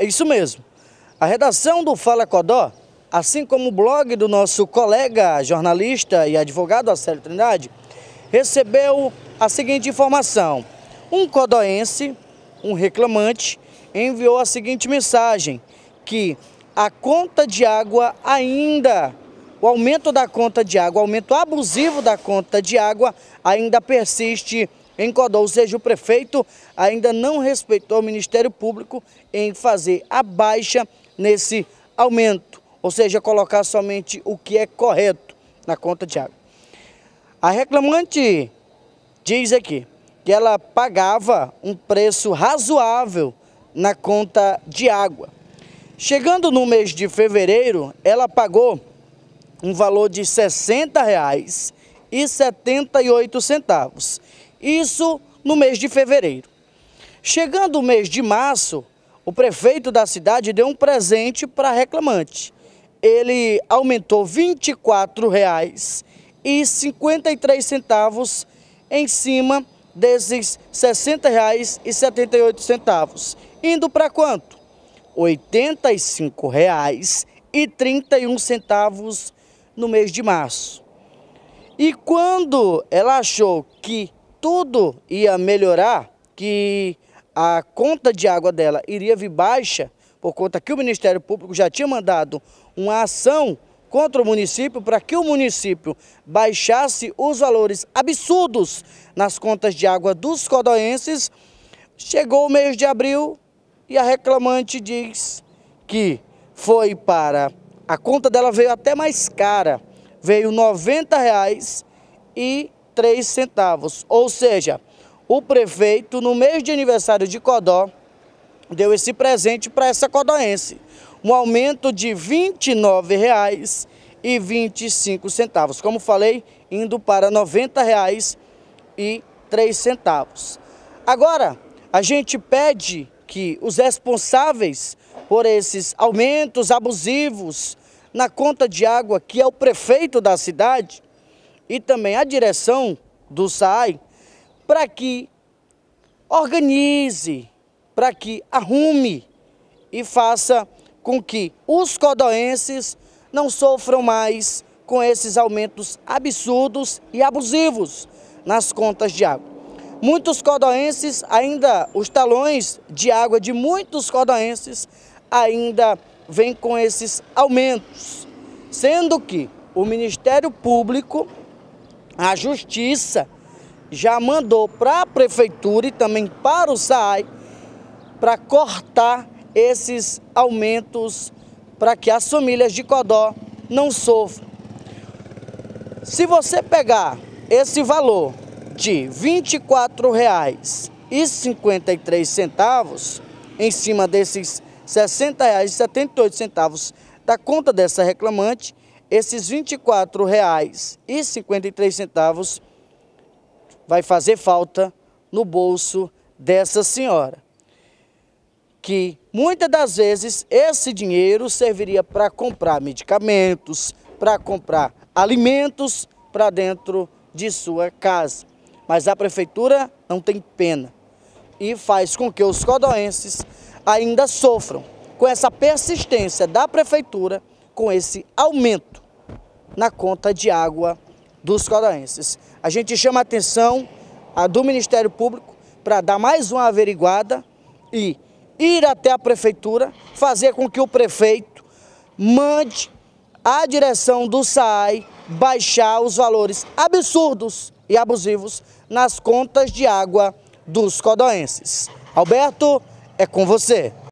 É isso mesmo. A redação do Fala Codó, assim como o blog do nosso colega jornalista e advogado Acélio Trindade, recebeu a seguinte informação. Um codoense, um reclamante, enviou a seguinte mensagem, que a conta de água ainda, o aumento da conta de água, o aumento abusivo da conta de água ainda persiste em Codó. Ou seja, o prefeito ainda não respeitou o Ministério Público em fazer a baixa nesse aumento, ou seja, colocar somente o que é correto na conta de água. A reclamante diz aqui que ela pagava um preço razoável na conta de água. Chegando no mês de fevereiro, ela pagou um valor de R$ 60,78 isso no mês de fevereiro. Chegando o mês de março, o prefeito da cidade deu um presente para a reclamante. Ele aumentou R$ 24,53 em cima desses R$ 60,78. Indo para quanto? R$ 85,31 no mês de março. E quando ela achou que tudo ia melhorar, que a conta de água dela iria vir baixa, por conta que o Ministério Público já tinha mandado uma ação contra o município para que o município baixasse os valores absurdos nas contas de água dos codoenses. Chegou o mês de abril e a reclamante diz que foi para... A conta dela veio até mais cara, veio R$ 90 e três centavos. Ou seja, o prefeito, no mês de aniversário de Codó, deu esse presente para essa codoense. Um aumento de R$ 29,25. Como falei, indo para R$ 90,03. Agora, a gente pede que os responsáveis por esses aumentos abusivos na conta de água, que é o prefeito da cidade, e também a direção do SAI para que organize, para que arrume e faça com que os codoenses não sofram mais com esses aumentos absurdos e abusivos nas contas de água. Muitos codoenses ainda, os talões de água de muitos codoenses ainda vêm com esses aumentos, sendo que o Ministério Público a Justiça já mandou para a Prefeitura e também para o sai para cortar esses aumentos para que as famílias de Codó não sofram. Se você pegar esse valor de R$ 24,53 em cima desses R$ 60,78 da conta dessa reclamante, esses R$ 24,53 vai fazer falta no bolso dessa senhora. Que muitas das vezes esse dinheiro serviria para comprar medicamentos, para comprar alimentos para dentro de sua casa. Mas a prefeitura não tem pena e faz com que os codoenses ainda sofram com essa persistência da prefeitura, com esse aumento na conta de água dos coroenses. A gente chama a atenção a do Ministério Público para dar mais uma averiguada e ir até a prefeitura, fazer com que o prefeito mande a direção do SAI baixar os valores absurdos e abusivos nas contas de água dos codoenses. Alberto, é com você.